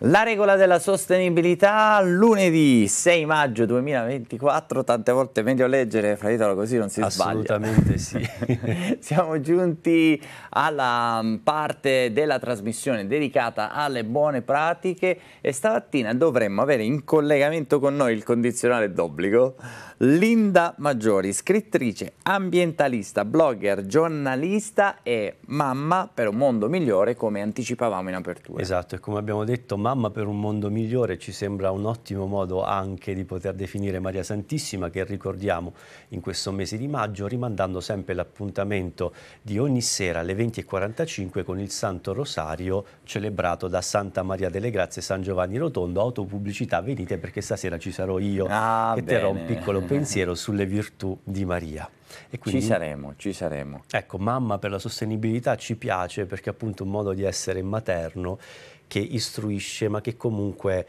La regola della sostenibilità lunedì 6 maggio 2024, tante volte è meglio leggere, fra Fratitolo così non si Assolutamente sbaglia. Assolutamente sì. Siamo giunti alla mm, parte della trasmissione dedicata alle buone pratiche e stamattina dovremmo avere in collegamento con noi il condizionale d'obbligo Linda Maggiori, scrittrice, ambientalista, blogger, giornalista e mamma per un mondo migliore come anticipavamo in apertura. Esatto e come abbiamo detto Mamma per un mondo migliore ci sembra un ottimo modo anche di poter definire Maria Santissima che ricordiamo in questo mese di maggio rimandando sempre l'appuntamento di ogni sera alle 20.45 con il Santo Rosario celebrato da Santa Maria delle Grazie San Giovanni Rotondo, autopubblicità, venite perché stasera ci sarò io ah, che terrò un piccolo pensiero sulle virtù di Maria. Quindi, ci saremo, ci saremo. Ecco, mamma per la sostenibilità ci piace perché appunto un modo di essere materno che istruisce, ma che comunque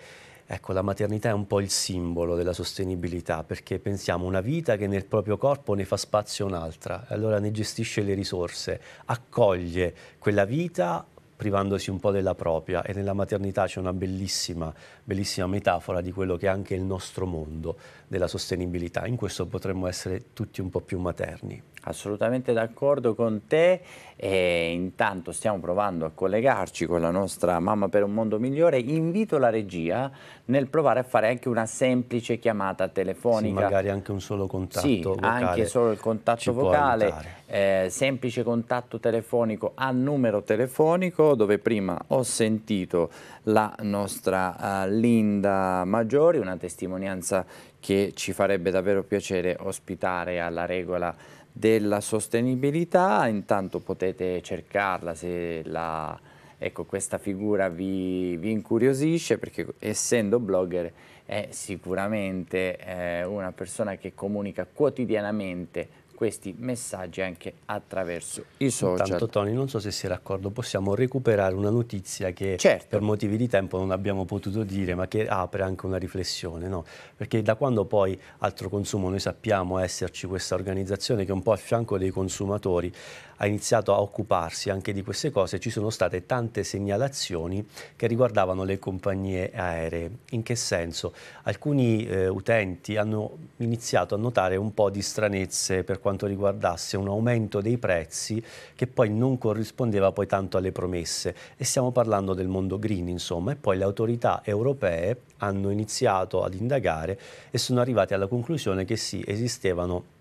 Ecco, la maternità è un po' il simbolo della sostenibilità, perché pensiamo una vita che nel proprio corpo ne fa spazio un'altra, allora ne gestisce le risorse, accoglie quella vita privandosi un po' della propria e nella maternità c'è una bellissima, bellissima metafora di quello che è anche il nostro mondo della sostenibilità. In questo potremmo essere tutti un po' più materni. Assolutamente d'accordo con te e intanto stiamo provando a collegarci con la nostra Mamma per un mondo migliore. Invito la regia nel provare a fare anche una semplice chiamata telefonica. Sì, magari anche un solo contatto sì, vocale. anche solo il contatto vocale, eh, semplice contatto telefonico a numero telefonico dove prima ho sentito la nostra uh, Linda Maggiori, una testimonianza che ci farebbe davvero piacere ospitare alla regola della sostenibilità, intanto potete cercarla se la, ecco, questa figura vi, vi, incuriosisce perché essendo blogger è sicuramente eh, una persona che comunica quotidianamente questi messaggi anche attraverso i social. Intanto Tony, non so se sei d'accordo, possiamo recuperare una notizia che certo. per motivi di tempo non abbiamo potuto dire, ma che apre anche una riflessione, no? Perché da quando poi Altro Consumo noi sappiamo esserci questa organizzazione che un po' a fianco dei consumatori ha iniziato a occuparsi anche di queste cose, ci sono state tante segnalazioni che riguardavano le compagnie aeree. In che senso? Alcuni eh, utenti hanno iniziato a notare un po' di stranezze per quanto quanto riguardasse un aumento dei prezzi che poi non corrispondeva poi tanto alle promesse e stiamo parlando del mondo green insomma e poi le autorità europee hanno iniziato ad indagare e sono arrivati alla conclusione che sì esistevano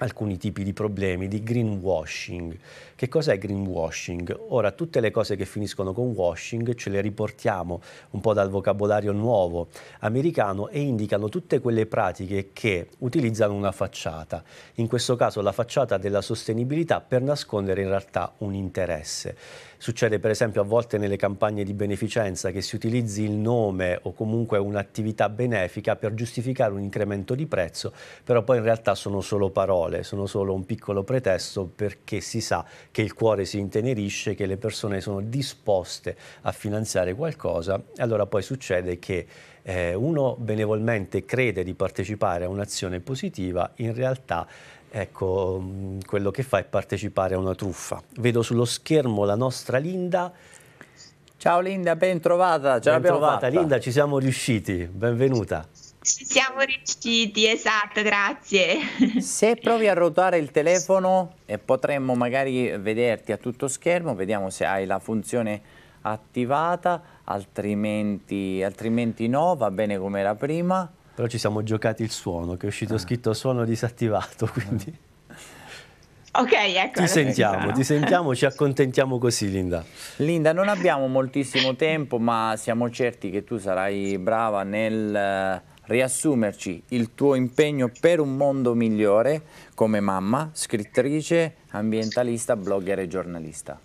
alcuni tipi di problemi, di greenwashing. Che cos'è greenwashing? Ora, tutte le cose che finiscono con washing ce le riportiamo un po' dal vocabolario nuovo americano e indicano tutte quelle pratiche che utilizzano una facciata, in questo caso la facciata della sostenibilità per nascondere in realtà un interesse. Succede per esempio a volte nelle campagne di beneficenza che si utilizzi il nome o comunque un'attività benefica per giustificare un incremento di prezzo, però poi in realtà sono solo parole, sono solo un piccolo pretesto perché si sa che il cuore si intenerisce, che le persone sono disposte a finanziare qualcosa, e allora poi succede che eh, uno benevolmente crede di partecipare a un'azione positiva, in realtà Ecco, quello che fa è partecipare a una truffa. Vedo sullo schermo la nostra Linda. Ciao Linda, ben trovata. Ce ben trovata fatta. Linda, ci siamo riusciti. Benvenuta. Ci siamo riusciti, esatto, grazie. Se provi a ruotare il telefono e potremmo magari vederti a tutto schermo, vediamo se hai la funzione attivata, altrimenti, altrimenti no, va bene come era prima però ci siamo giocati il suono, che è uscito ah. scritto suono disattivato, quindi... Ah. Ok, ecco. Ti sentiamo, ti sentiamo, ci accontentiamo così Linda. Linda, non abbiamo moltissimo tempo, ma siamo certi che tu sarai brava nel eh, riassumerci il tuo impegno per un mondo migliore come mamma, scrittrice, ambientalista, blogger e giornalista.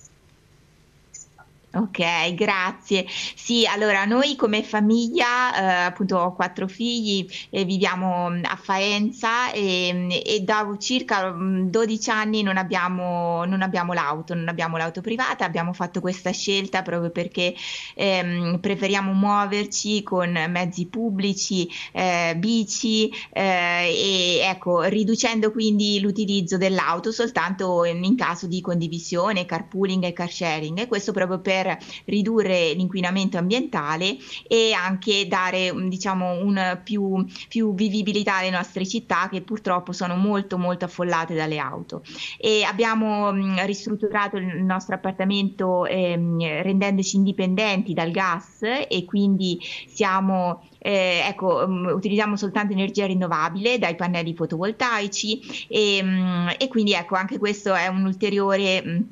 Ok, grazie. Sì, allora noi come famiglia, eh, appunto ho quattro figli, eh, viviamo mm, a Faenza e, mm, e da circa 12 mm, anni non abbiamo, non abbiamo, l'auto, non abbiamo l'auto privata, abbiamo fatto questa scelta proprio perché ehm, preferiamo muoverci con mezzi pubblici, eh, bici eh, e ecco, riducendo quindi l'utilizzo dell'auto soltanto in, in caso di condivisione, carpooling e car sharing e questo proprio per per ridurre l'inquinamento ambientale e anche dare mm, diciamo, un più, più, vivibilità alle nostre città che purtroppo sono molto molto affollate dalle auto. E abbiamo mh, mm, ristrutturato il nostro appartamento ehm, rendendoci indipendenti dal gas e quindi siamo eh, ecco, um, utilizziamo soltanto energia rinnovabile dai pannelli fotovoltaici e, um, e quindi ecco, anche questo è un ulteriore... Um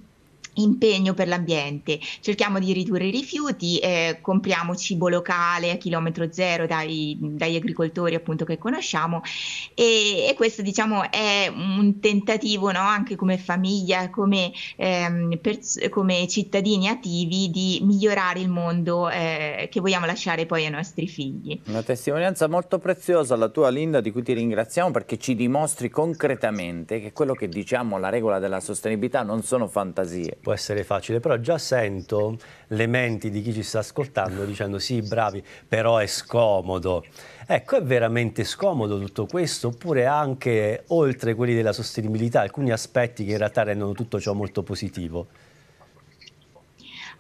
impegno per l'ambiente, cerchiamo di ridurre i rifiuti, eh, compriamo cibo locale a chilometro zero dai, dagli agricoltori appunto che conosciamo e, e questo diciamo è un tentativo no, anche come famiglia, come, ehm, pers- come, cittadini attivi di migliorare il mondo eh, che vogliamo lasciare poi ai nostri figli. Una testimonianza molto preziosa la tua Linda di cui ti ringraziamo perché ci dimostri concretamente che quello che diciamo la regola della sostenibilità non sono fantasie può essere facile, però già sento le menti di chi ci sta ascoltando dicendo sì, bravi, però è scomodo. Ecco, è veramente scomodo tutto questo, oppure anche oltre quelli della sostenibilità, alcuni aspetti che in realtà rendono tutto ciò molto positivo?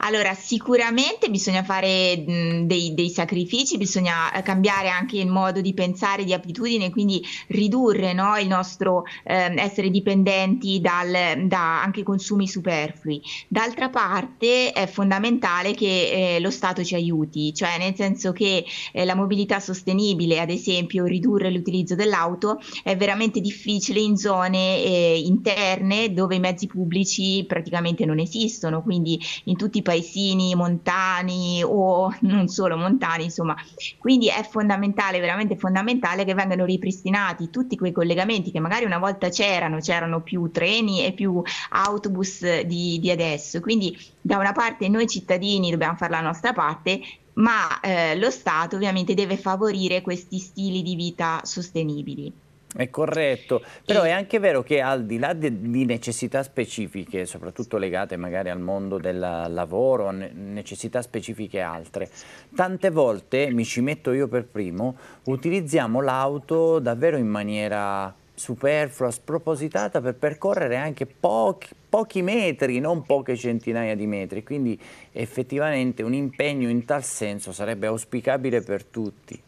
Allora, sicuramente bisogna fare dei, dei, sacrifici, bisogna eh, cambiare anche il modo di pensare, di abitudine, quindi ridurre no, il nostro eh, essere dipendenti dal, da anche consumi superflui. D'altra parte è fondamentale che eh, lo Stato ci aiuti, cioè nel senso che eh, la mobilità sostenibile, ad esempio ridurre l'utilizzo dell'auto, è veramente difficile in zone eh, interne dove i mezzi pubblici praticamente non esistono, quindi in tutti i paesini montani o non solo montani, insomma. Quindi è fondamentale, veramente fondamentale che vengano ripristinati tutti quei collegamenti che magari una volta c'erano, c'erano più treni e più autobus di, di adesso. Quindi da una parte noi cittadini dobbiamo fare la nostra parte, ma eh, lo Stato ovviamente deve favorire questi stili di vita sostenibili. È corretto, però è anche vero che al di là di necessità specifiche, soprattutto legate magari al mondo del lavoro, necessità specifiche altre, tante volte, mi ci metto io per primo, utilizziamo l'auto davvero in maniera superflua, spropositata per percorrere anche pochi, pochi, metri, non poche centinaia di metri, quindi effettivamente un impegno in tal senso sarebbe auspicabile per tutti.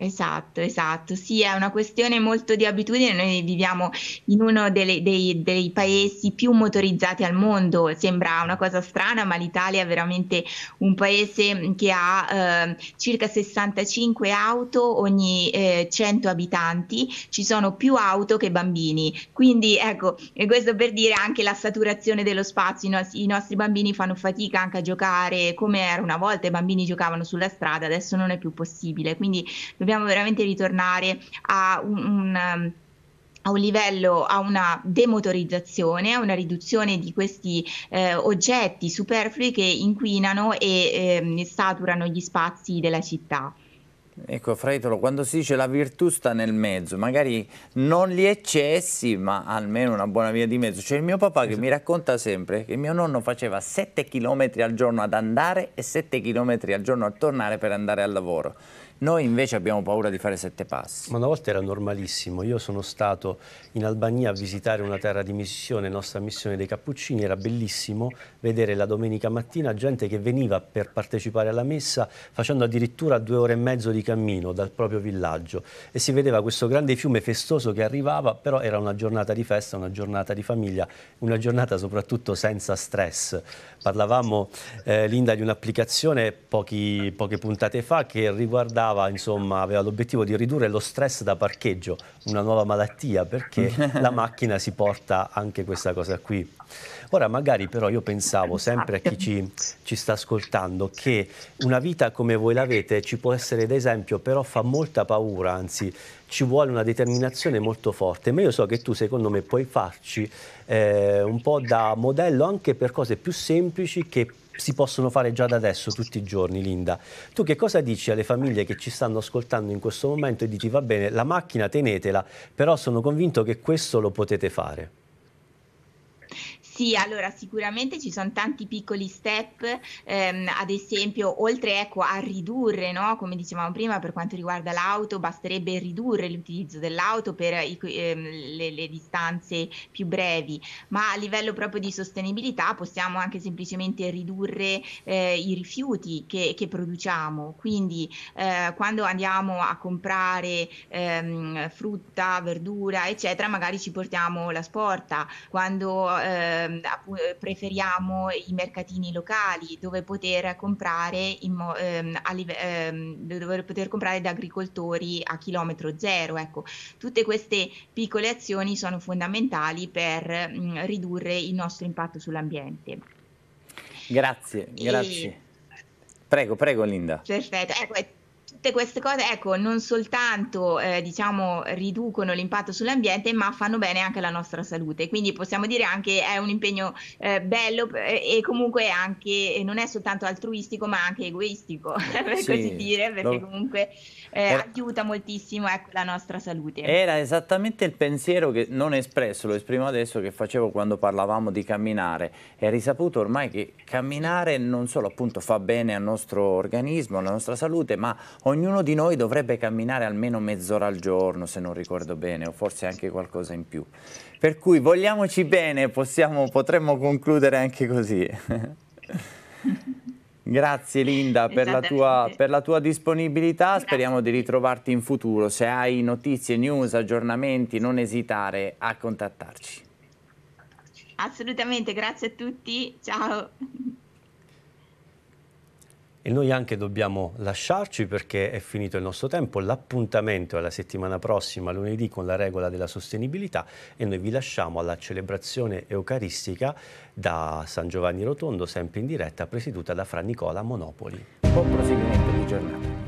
Esatto, esatto, sì, è una questione molto di abitudine. Noi viviamo in uno delle, dei, dei, paesi più motorizzati al mondo. Sembra una cosa strana, ma l'Italia è veramente un paese che ha eh, circa 65 auto ogni eh, 100 abitanti. Ci sono più auto che bambini. Quindi, ecco, e questo per dire anche la saturazione dello spazio. I, no- I nostri bambini fanno fatica anche a giocare come era una volta. I bambini giocavano sulla strada, adesso non è più possibile. Quindi, dobbiamo veramente ritornare a un, un um, a un livello, a una demotorizzazione, a una riduzione di questi eh, oggetti superflui che inquinano e eh, saturano gli spazi della città. Ecco Fraitolo, quando si dice la virtù sta nel mezzo, magari non gli eccessi, ma almeno una buona via di mezzo. C'è il mio papà che esatto. mi racconta sempre che mio nonno faceva 7 km al giorno ad andare e 7 km al giorno a tornare per andare al lavoro. Noi invece abbiamo paura di fare sette passi. Ma una volta era normalissimo. Io sono stato in Albania a visitare una terra di missione, nostra missione dei Cappuccini. Era bellissimo vedere la domenica mattina gente che veniva per partecipare alla messa facendo addirittura due ore e mezzo di cammino dal proprio villaggio e si vedeva questo grande fiume festoso che arrivava, però era una giornata di festa, una giornata di famiglia, una giornata soprattutto senza stress. Parlavamo, eh, Linda, di un'applicazione poche puntate fa che riguardava, insomma, aveva l'obiettivo di ridurre lo stress da parcheggio, una nuova malattia, perché la macchina si porta anche questa cosa qui. Ora, magari però io pensavo sempre a chi ci, ci sta ascoltando che una vita come voi l'avete ci può essere d'esempio, però fa molta paura, anzi ci vuole una determinazione molto forte, ma io so che tu secondo me puoi farci eh, un po' da modello anche per cose più semplici che si possono fare già da adesso tutti i giorni, Linda. Tu che cosa dici alle famiglie che ci stanno ascoltando in questo momento e dici va bene, la macchina tenetela, però sono convinto che questo lo potete fare? Sì, allora sicuramente ci sono tanti piccoli step, ehm, ad esempio oltre ecco, a ridurre, no? come dicevamo prima per quanto riguarda l'auto, basterebbe ridurre l'utilizzo dell'auto per ehm, le, le, distanze più brevi, ma a livello proprio di sostenibilità possiamo anche semplicemente ridurre eh, i rifiuti che, che produciamo, quindi eh, quando andiamo a comprare ehm, frutta, verdura, eccetera, magari ci portiamo la sporta, quando eh, Ehm, eh, preferiamo i mercatini locali dove poter comprare, mo- ehm, a live- ehm, dove poter comprare da agricoltori a chilometro zero. Ecco, tutte queste piccole azioni sono fondamentali per mh, mm, ridurre il nostro impatto sull'ambiente. Grazie, grazie. E... Prego, prego Linda. Perfetto, ecco, tutte queste cose, ecco, non soltanto eh, diciamo riducono l'impatto sull'ambiente, ma fanno bene anche alla nostra salute. Quindi possiamo dire anche è un impegno eh, bello eh, e comunque anche non è soltanto altruistico, ma anche egoistico, per sì, così dire, perché lo... comunque eh, era... aiuta moltissimo ecco, la nostra salute. Era esattamente il pensiero che non espresso, lo esprimo adesso che facevo quando parlavamo di camminare. È risaputo ormai che camminare non solo appunto fa bene al nostro organismo, alla nostra salute, ma ognuno di noi dovrebbe camminare almeno mezz'ora al giorno, se non ricordo bene, o forse anche qualcosa in più. Per cui vogliamoci bene, possiamo, potremmo concludere anche così. Grazie Linda per la, tua, per la, tua, disponibilità, Grazie. speriamo di ritrovarti in futuro. Se hai notizie, news, aggiornamenti, non esitare a contattarci. Assolutamente, grazie a tutti, ciao e noi anche dobbiamo lasciarci perché è finito il nostro tempo, l'appuntamento è la settimana prossima, lunedì, con la regola della sostenibilità e noi vi lasciamo alla celebrazione eucaristica da San Giovanni Rotondo, sempre in diretta, presieduta da Fra Nicola Monopoli. Buon proseguimento di giornata.